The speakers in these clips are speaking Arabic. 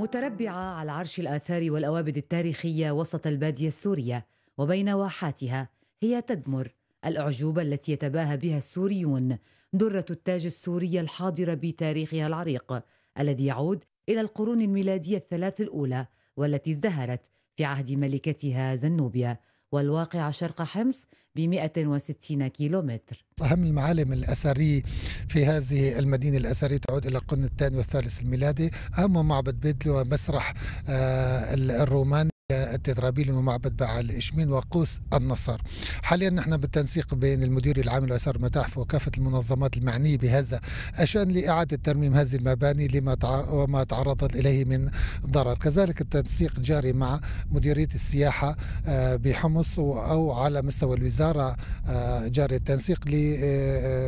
متربعة على عرش الآثار والأوابد التاريخية وسط البادية السورية وبين واحاتها هي تدمر الأعجوبة التي يتباهى بها السوريون درة التاج السورية الحاضرة بتاريخها العريق الذي يعود إلى القرون الميلادية الثلاث الأولى والتي ازدهرت في عهد ملكتها زنوبيا والواقعة شرق حمص ب 160 كيلومتر أهم المعالم الأثرية في هذه المدينة الأثرية تعود إلى القرن الثاني والثالث الميلادي أهم معبد بيدلو ومسرح آه، الرومان التترابيل ومعبد باع الإشمين وقوس النصر حاليا نحن بالتنسيق بين المدير العام لأسر المتاحف وكافة المنظمات المعنية بهذا الشأن لإعادة ترميم هذه المباني لما وما تعرضت إليه من ضرر كذلك التنسيق جاري مع مديرية السياحة آه، بحمص أو على مستوى الوزارة آه، جاري التنسيق ل آه،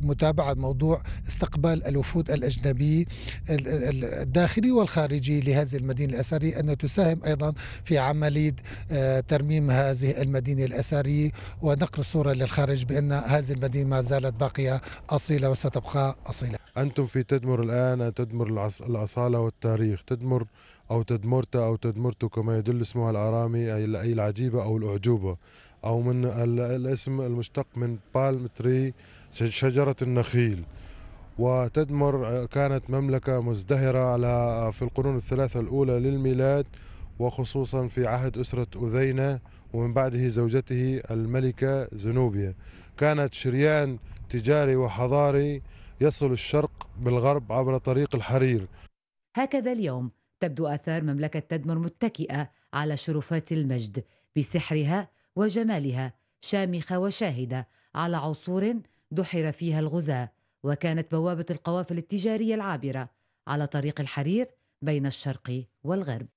متابعة موضوع استقبال الوفود الأجنبي الداخلي والخارجي لهذه المدينة الأثرية أن تساهم أيضا في عملية آه، ترميم هذه المدينة الأثرية ونقل الصورة للخارج بأن هذه المدينة ما زالت باقية أصيلة وستبقى أصيلة أنتم في تدمر الآن تدمر الأصالة والتاريخ تدمر أو تدمرت أو تدمرت كما يدل اسمها الآرامي أي العجيبة أو الأعجوبة او من الاسم المشتق من بالم تري شجره النخيل وتدمر كانت مملكه مزدهره على في القرون الثلاثه الاولى للميلاد وخصوصا في عهد اسره اذينه ومن بعده زوجته الملكه زنوبيا كانت شريان تجاري وحضاري يصل الشرق بالغرب عبر طريق الحرير هكذا اليوم تبدو اثار مملكه تدمر متكئه على شرفات المجد بسحرها وجمالها شامخة وشاهدة على عصور دحر فيها الغزاة وكانت بوابة القوافل التجارية العابرة على طريق الحرير بين الشرق والغرب